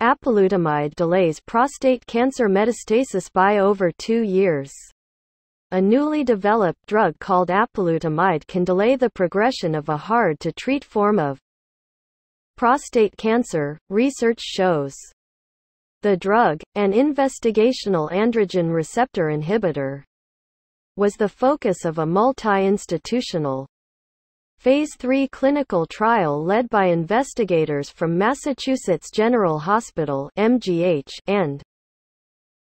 Apalutamide delays prostate cancer metastasis by over two years. A newly developed drug called apalutamide can delay the progression of a hard-to-treat form of prostate cancer, research shows. The drug, an investigational androgen receptor inhibitor, was the focus of a multi-institutional, Phase 3 clinical trial led by investigators from Massachusetts General Hospital MGH and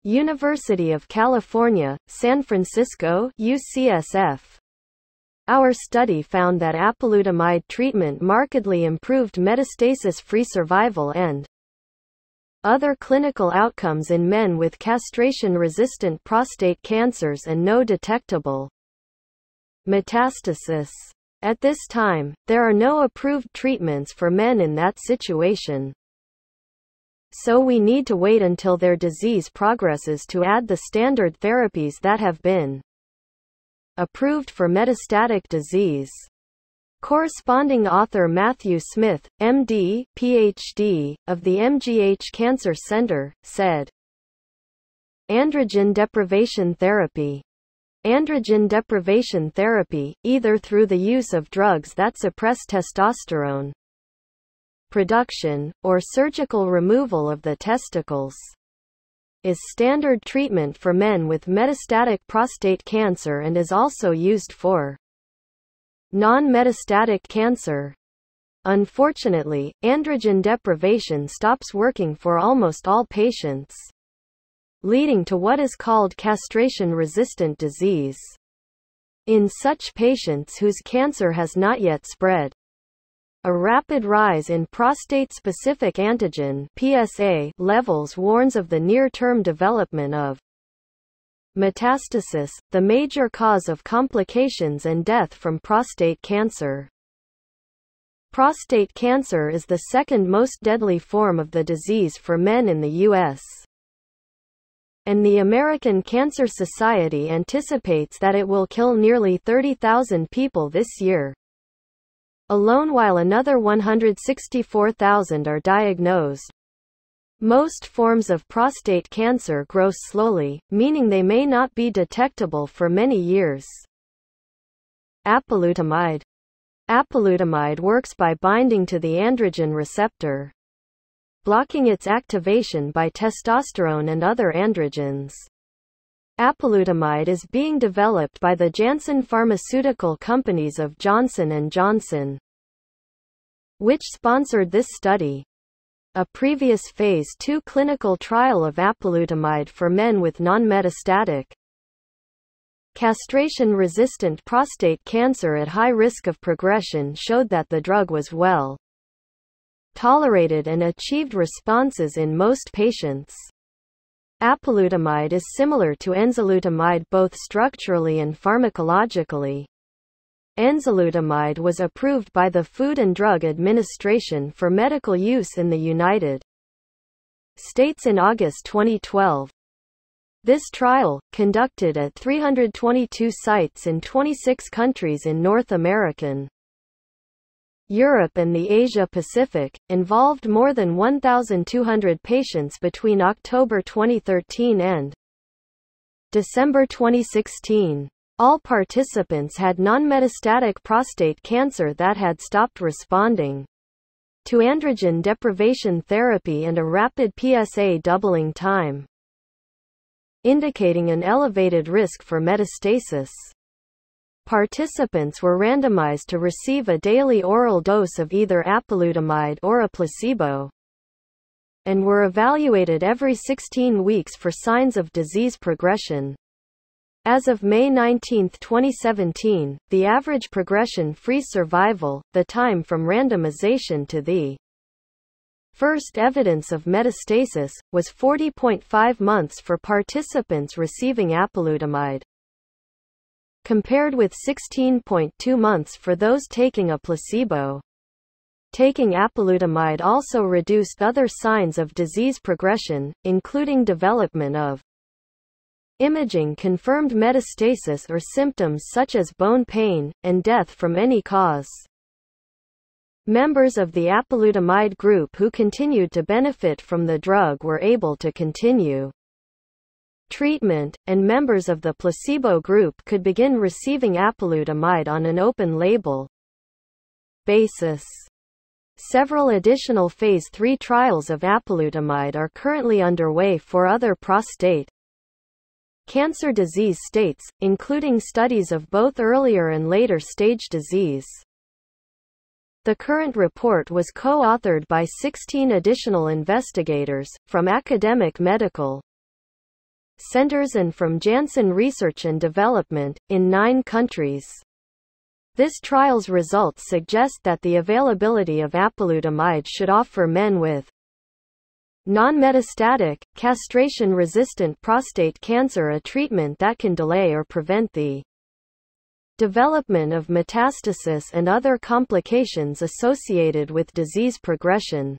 University of California, San Francisco UCSF. Our study found that apalutamide treatment markedly improved metastasis-free survival and other clinical outcomes in men with castration-resistant prostate cancers and no detectable metastasis. At this time, there are no approved treatments for men in that situation. So we need to wait until their disease progresses to add the standard therapies that have been approved for metastatic disease. Corresponding author Matthew Smith, MD, PhD, of the MGH Cancer Center, said, Androgen deprivation therapy androgen deprivation therapy, either through the use of drugs that suppress testosterone production, or surgical removal of the testicles, is standard treatment for men with metastatic prostate cancer and is also used for non-metastatic cancer. Unfortunately, androgen deprivation stops working for almost all patients leading to what is called castration-resistant disease. In such patients whose cancer has not yet spread, a rapid rise in prostate-specific antigen PSA levels warns of the near-term development of metastasis, the major cause of complications and death from prostate cancer. Prostate cancer is the second most deadly form of the disease for men in the U.S and the American Cancer Society anticipates that it will kill nearly 30,000 people this year alone while another 164,000 are diagnosed. Most forms of prostate cancer grow slowly, meaning they may not be detectable for many years. Apalutamide Apalutamide works by binding to the androgen receptor blocking its activation by testosterone and other androgens. Apalutamide is being developed by the Janssen pharmaceutical companies of Johnson & Johnson, which sponsored this study. A previous Phase 2 clinical trial of apalutamide for men with non-metastatic castration-resistant prostate cancer at high risk of progression showed that the drug was well tolerated and achieved responses in most patients. Apalutamide is similar to enzalutamide both structurally and pharmacologically. Enzalutamide was approved by the Food and Drug Administration for medical use in the United States in August 2012. This trial, conducted at 322 sites in 26 countries in North American Europe and the Asia-Pacific, involved more than 1,200 patients between October 2013 and December 2016. All participants had non-metastatic prostate cancer that had stopped responding to androgen deprivation therapy and a rapid PSA doubling time, indicating an elevated risk for metastasis. Participants were randomized to receive a daily oral dose of either apalutamide or a placebo, and were evaluated every 16 weeks for signs of disease progression. As of May 19, 2017, the average progression-free survival, the time from randomization to the first evidence of metastasis, was 40.5 months for participants receiving apalutamide compared with 16.2 months for those taking a placebo. Taking apalutamide also reduced other signs of disease progression, including development of imaging confirmed metastasis or symptoms such as bone pain, and death from any cause. Members of the apalutamide group who continued to benefit from the drug were able to continue treatment, and members of the placebo group could begin receiving apalutamide on an open-label basis. Several additional Phase 3 trials of apalutamide are currently underway for other prostate cancer disease states, including studies of both earlier and later stage disease. The current report was co-authored by 16 additional investigators, from academic medical, centers and from Janssen Research and Development, in nine countries. This trial's results suggest that the availability of apalutamide should offer men with non-metastatic, castration-resistant prostate cancer a treatment that can delay or prevent the development of metastasis and other complications associated with disease progression.